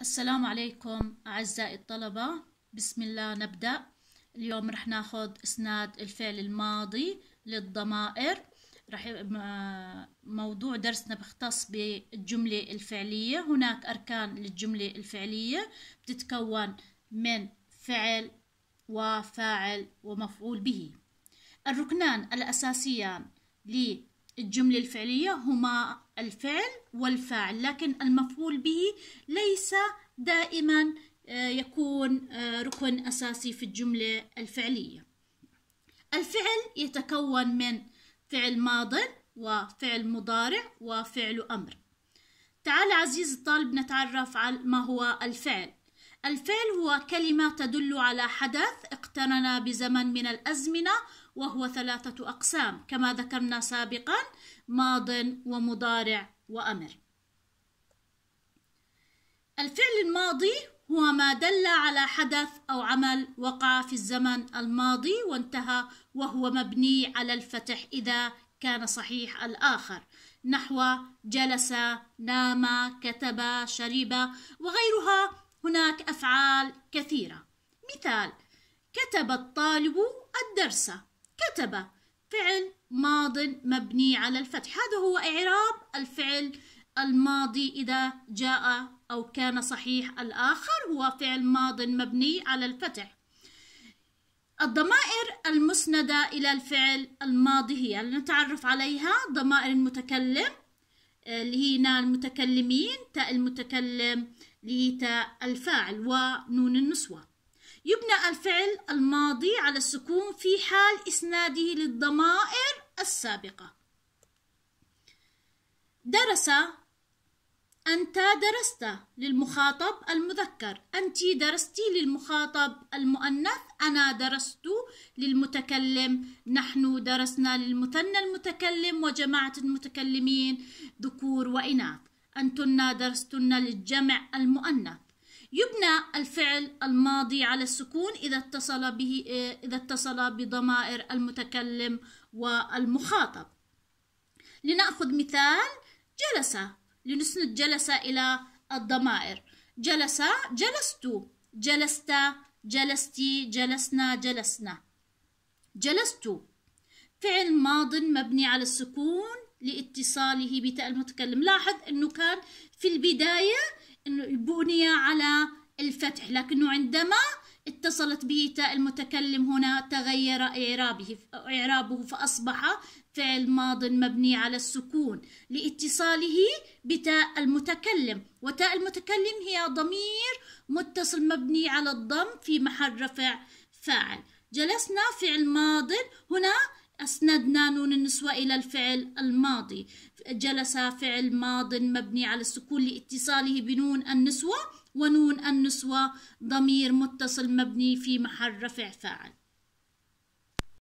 السلام عليكم أعزائي الطلبة بسم الله نبدأ اليوم رح ناخد إسناد الفعل الماضي للضمائر رح موضوع درسنا بيختص بالجملة الفعلية هناك أركان للجملة الفعلية بتتكون من فعل وفاعل ومفعول به الركنان الأساسيان للجملة الفعلية هما الفعل والفاعل لكن المفعول به ليس دائما آه، يكون آه، ركن أساسي في الجملة الفعلية الفعل يتكون من فعل ماض وفعل مضارع وفعل أمر تعال عزيزي الطالب نتعرف على ما هو الفعل الفعل هو كلمة تدل على حدث اقترن بزمن من الأزمنة وهو ثلاثة أقسام كما ذكرنا سابقا ماض ومضارع وأمر الفعل الماضي هو ما دل على حدث أو عمل وقع في الزمن الماضي وانتهى وهو مبني على الفتح إذا كان صحيح الآخر نحو جلس نام كتب شرب وغيرها هناك أفعال كثيرة مثال كتب الطالب الدرس كتب فعل ماض مبني على الفتح هذا هو إعراب الفعل الماضي إذا جاء أو كان صحيح الآخر هو فعل ماض مبني على الفتح الضمائر المسندة إلى الفعل الماضي هي لنتعرف عليها ضمائر المتكلم اللي هي نا المتكلمين تاء المتكلم اللي هي تاء الفاعل ونون النسوة يبنى الفعل الماضي على السكون في حال إسناده للضمائر السابقة درس أنت درست للمخاطب المذكر أنت درست للمخاطب المؤنث أنا درست للمتكلم نحن درسنا للمثنى المتكلم وجماعة المتكلمين ذكور وإناث أنتن درستن للجمع المؤنث يبنى الفعل الماضي على السكون إذا اتصل به إذا اتصل بضمائر المتكلم والمخاطب لنأخذ مثال جلس لنسند جلس إلى الضمائر جلس جلست جلست جلستي جلسنا جلسنا جلست فعل ماض مبني على السكون لاتصاله بتاء المتكلم لاحظ أنه كان في البداية أنه بني على الفتح لكنه عندما اتصلت به تاء المتكلم هنا تغير إعرابه إعرابه فأصبح فعل ماض مبني على السكون لاتصاله بتاء المتكلم وتاء المتكلم هي ضمير متصل مبني على الضم في محل رفع فاعل جلسنا فعل ماض هنا أسندنا نون النسوة إلى الفعل الماضي جلس فعل ماض مبني على السكون لاتصاله بنون النسوة ونون النسوة ضمير متصل مبني في محل رفع فاعل